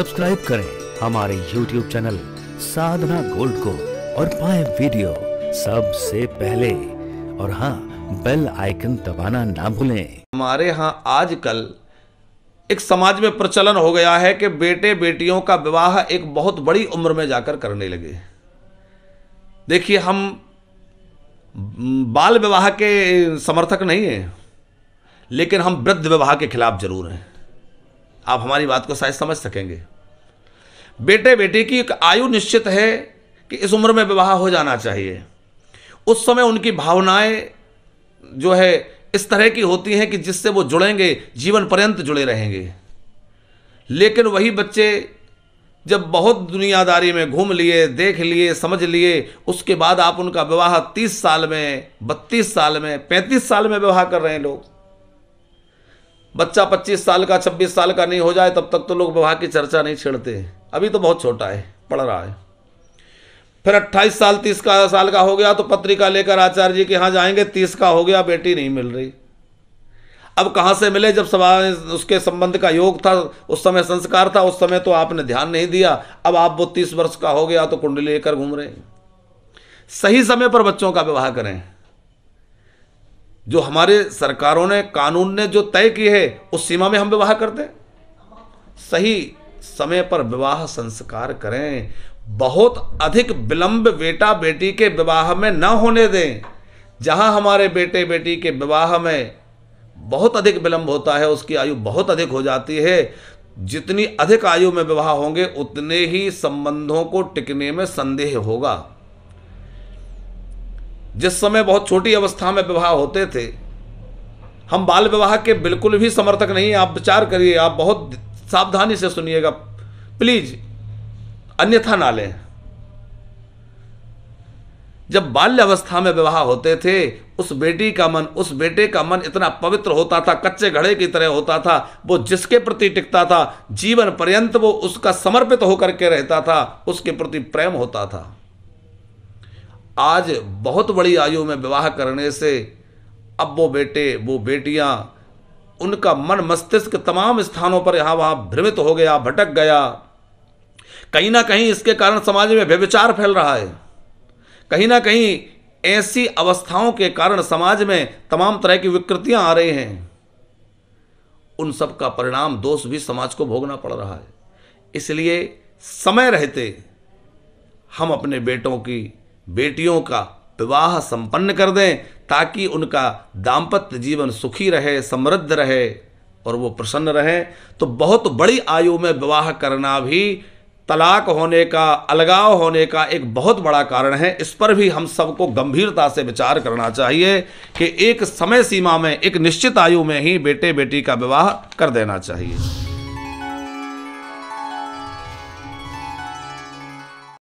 subscribe करें हमारे YouTube channel साधना gold को और पाए वीडियो सबसे पहले और हाँ बेल आइकन दबाना ना भूलें हमारे यहाँ आजकल एक समाज में प्रचलन हो गया है कि बेटे बेटियों का विवाह एक बहुत बड़ी उम्र में जाकर करने लगे देखिए हम बाल विवाह के समर्थक नहीं हैं लेकिन हम वृद्ध विवाह के खिलाफ जरूर हैं आप हमारी बात को शायद समझ सकेंगे बेटे बेटी की एक आयु निश्चित है कि इस उम्र में विवाह हो जाना चाहिए उस समय उनकी भावनाएं जो है इस तरह की होती हैं कि जिससे वो जुड़ेंगे जीवन पर्यंत जुड़े रहेंगे लेकिन वही बच्चे जब बहुत दुनियादारी में घूम लिए देख लिए समझ लिए उसके बाद आप उनका विवाह 30 साल में 32 साल में 35 साल में विवाह कर रहे हैं लोग बच्चा 25 साल का 26 साल का नहीं हो जाए तब तक तो लोग विवाह की चर्चा नहीं छेड़ते अभी तो बहुत छोटा है पढ़ रहा है फिर 28 साल 30 का साल का हो गया तो पत्रिका लेकर आचार्य जी के यहाँ जाएंगे 30 का हो गया बेटी नहीं मिल रही अब कहाँ से मिले जब समाज उसके संबंध का योग था उस समय संस्कार था उस समय तो आपने ध्यान नहीं दिया अब आप वो तीस वर्ष का हो गया तो कुंडली लेकर घूम रहे सही समय पर बच्चों का विवाह करें जो हमारे सरकारों ने कानून ने जो तय की है उस सीमा में हम विवाह कर दें सही समय पर विवाह संस्कार करें बहुत अधिक विलंब बेटा बेटी के विवाह में न होने दें जहां हमारे बेटे बेटी के विवाह में बहुत अधिक विलंब होता है उसकी आयु बहुत अधिक हो जाती है जितनी अधिक आयु में विवाह होंगे उतने ही संबंधों को टिकने में संदेह होगा जिस समय बहुत छोटी अवस्था में विवाह होते थे हम बाल विवाह के बिल्कुल भी समर्थक नहीं आप विचार करिए आप बहुत सावधानी से सुनिएगा प्लीज अन्यथा ना लें जब बाल्य अवस्था में विवाह होते थे उस बेटी का मन उस बेटे का मन इतना पवित्र होता था कच्चे घड़े की तरह होता था वो जिसके प्रति टिकता था जीवन पर्यंत वो उसका समर्पित होकर के रहता था उसके प्रति प्रेम होता था आज बहुत बड़ी आयु में विवाह करने से अब वो बेटे वो बेटियाँ उनका मन मस्तिष्क तमाम स्थानों पर यहाँ वहाँ भ्रमित हो गया भटक गया कहीं ना कहीं इसके कारण समाज में व्यविचार फैल रहा है कहीं ना कहीं ऐसी अवस्थाओं के कारण समाज में तमाम तरह की विकृतियां आ रही हैं उन सब का परिणाम दोष भी समाज को भोगना पड़ रहा है इसलिए समय रहते हम अपने बेटों की बेटियों का विवाह संपन्न कर दें ताकि उनका दाम्पत्य जीवन सुखी रहे समृद्ध रहे और वो प्रसन्न रहें तो बहुत बड़ी आयु में विवाह करना भी तलाक होने का अलगाव होने का एक बहुत बड़ा कारण है इस पर भी हम सबको गंभीरता से विचार करना चाहिए कि एक समय सीमा में एक निश्चित आयु में ही बेटे बेटी का विवाह कर देना चाहिए